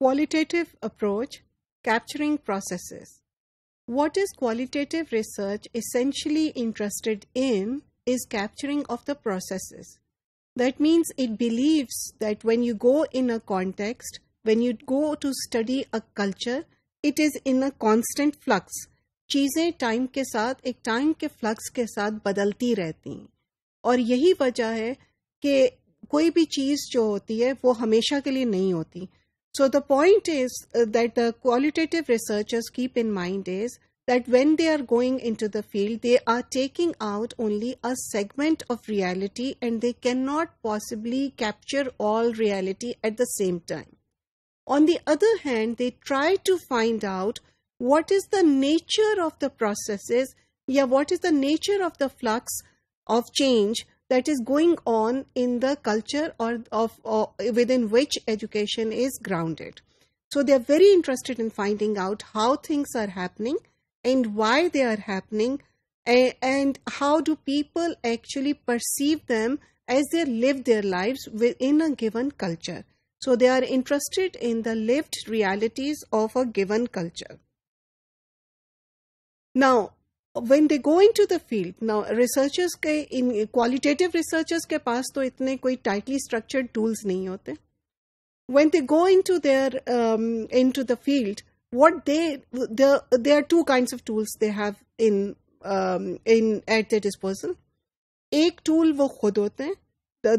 Qualitative approach, capturing processes. What is qualitative research essentially interested in is capturing of the processes. That means it believes that when you go in a context, when you go to study a culture, it is in a constant flux. चीज़ें time के साथ एक time के flux के साथ बदलती रहती हैं और यही वजह है कि कोई भी चीज़ जो होती है वो हमेशा के लिए नहीं होती so the point is uh, that the qualitative researchers keep in mind is that when they are going into the field, they are taking out only a segment of reality and they cannot possibly capture all reality at the same time. On the other hand, they try to find out what is the nature of the processes, yeah, what is the nature of the flux of change that is going on in the culture or of or within which education is grounded so they are very interested in finding out how things are happening and why they are happening and, and how do people actually perceive them as they live their lives within a given culture so they are interested in the lived realities of a given culture now when they go into the field now researchers ke in qualitative researchers ke paas to itne koi tightly structured tools nahi hote when they go into their um, into the field what they the there are two kinds of tools they have in um, in at their disposal ek tool wo khud hote hain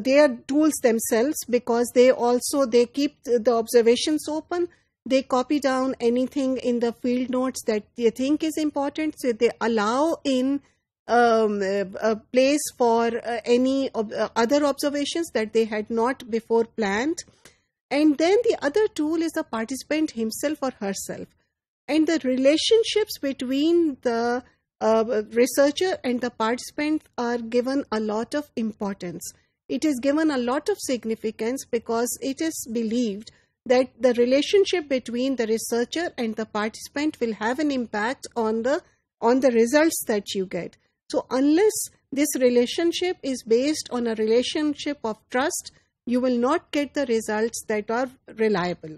they are tools themselves because they also they keep the observations open they copy down anything in the field notes that they think is important so they allow in um, a place for uh, any ob- uh, other observations that they had not before planned and then the other tool is the participant himself or herself and the relationships between the uh, researcher and the participant are given a lot of importance it is given a lot of significance because it is believed that the relationship between the researcher and the participant will have an impact on the on the results that you get so unless this relationship is based on a relationship of trust you will not get the results that are reliable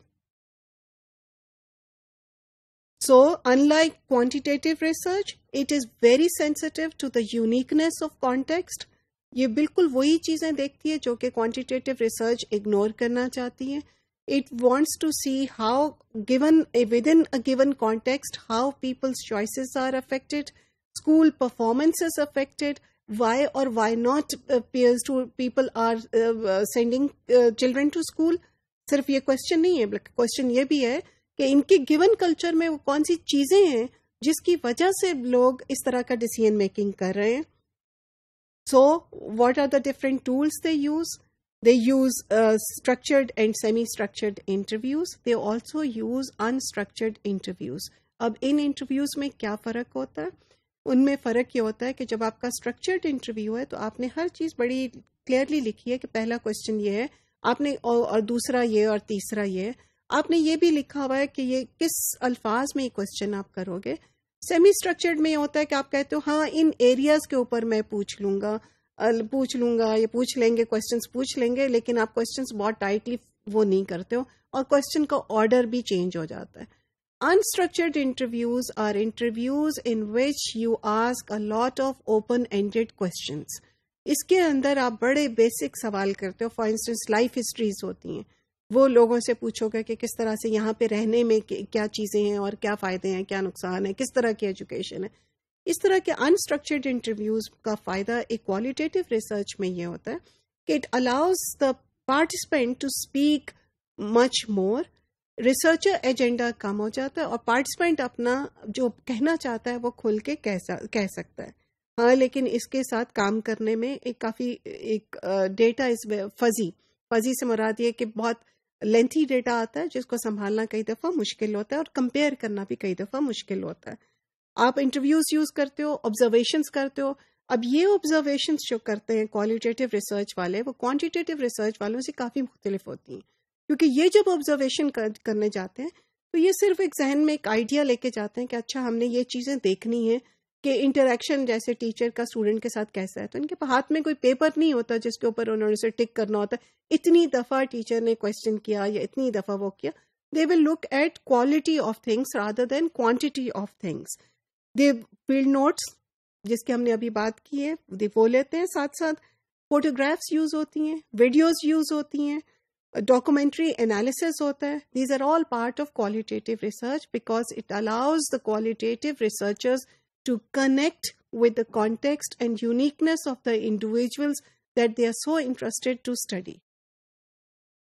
so unlike quantitative research it is very sensitive to the uniqueness of context ये बिल्कुल वही चीज़ें देखती है जो कि quantitative research ignore करना चाहती है it wants to see how given a, within a given context how people's choices are affected school performances affected why or why not peers to people are uh, sending uh, children to school sirf ye question nahi hai like question ye bhi hai ki inke given culture mein wo kaun si cheeze hain jiski wajah se log is tarah ka decision making kar rahe hain so what are the different tools they use They use uh, structured and semi structured interviews. They also use unstructured interviews अब इन interviews में क्या फ़र्क होता है उनमें फ़र्क ये होता है कि जब आपका स्ट्रक्चर्ड इंटरव्यू है तो आपने हर चीज़ बड़ी क्लियरली लिखी है कि पहला क्वेश्चन ये है आपने और, और दूसरा ये और तीसरा ये आपने ये भी लिखा हुआ है कि ये किस अल्फाज में क्वेश्चन आप करोगे सेमी स्ट्रक्चर्ड में होता है कि आप कहते हो हाँ इन एरियाज के ऊपर मैं पूछ लूंगा पूछ लूंगा या पूछ लेंगे क्वेश्चंस पूछ लेंगे लेकिन आप क्वेश्चंस बहुत टाइटली वो नहीं करते हो और क्वेश्चन का ऑर्डर भी चेंज हो जाता है unstructured interviews are interviews in which you ask a lot of open ended question इसके अंदर आप बड़े बेसिक सवाल करते हो फॉर इंस्टेंस लाइफ हिस्ट्रीज होती हैं वो लोगों से पूछोगे कि किस तरह से यहाँ पे रहने में क्या चीज़ें हैं और क्या फ़ायदे हैं क्या नुकसान है किस तरह की एजुकेशन है इस तरह के अनस्ट्रक्चर्ड इंटरव्यूज का फायदा एक क्वालिटेटिव रिसर्च में ये होता है कि it allows the participant to speak much more researcher agenda कम हो जाता है और पार्टिसिपेंट अपना जो कहना चाहता है वो खुल के कह, कह सकता है हाँ लेकिन इसके साथ काम करने में एक काफ़ी एक डेटा इस फजी फजी से मुराद ये कि बहुत लेंथी डेटा आता है जिसको संभालना कई दफ़ा मुश्किल होता है और कंपेयर करना भी कई दफ़ा मुश्किल होता है आप इंटरव्यूज यूज करते हो ऑब्जर्वेशन करते हो अब ये ऑब्जर्वेशन जो करते हैं क्वालिटेटिव रिसर्च वाले वो क्वान्टिटेटिव रिसर्च वालों से काफ़ी मुख्तलिफ होती हैं क्योंकि ये जब ऑब्जर्वेशन कर, करने जाते हैं तो ये सिर्फ एक जहन में एक आइडिया लेके जाते हैं कि अच्छा हमने ये चीज़ें देखनी है कि इंटरेक्शन जैसे टीचर का स्टूडेंट के साथ कैसा है तो इनके हाथ में कोई पेपर नहीं होता जिसके ऊपर उन्होंने उसे टिक करना होता इतनी दफ़ा टीचर ने क्वेश्चन किया या इतनी दफ़ा वो किया they will look at quality of things rather than quantity of things the field notes जिसकी हमने अभी बात की है दे वो लेते हैं साथ साथ फोटोग्राफ्स यूज होती हैं वीडियोज यूज होती हैं डॉक्यूमेंट्री एनालिसिस होता है these are all part of qualitative research because it allows the qualitative researchers to connect with the context and uniqueness of the individuals that they are so interested to study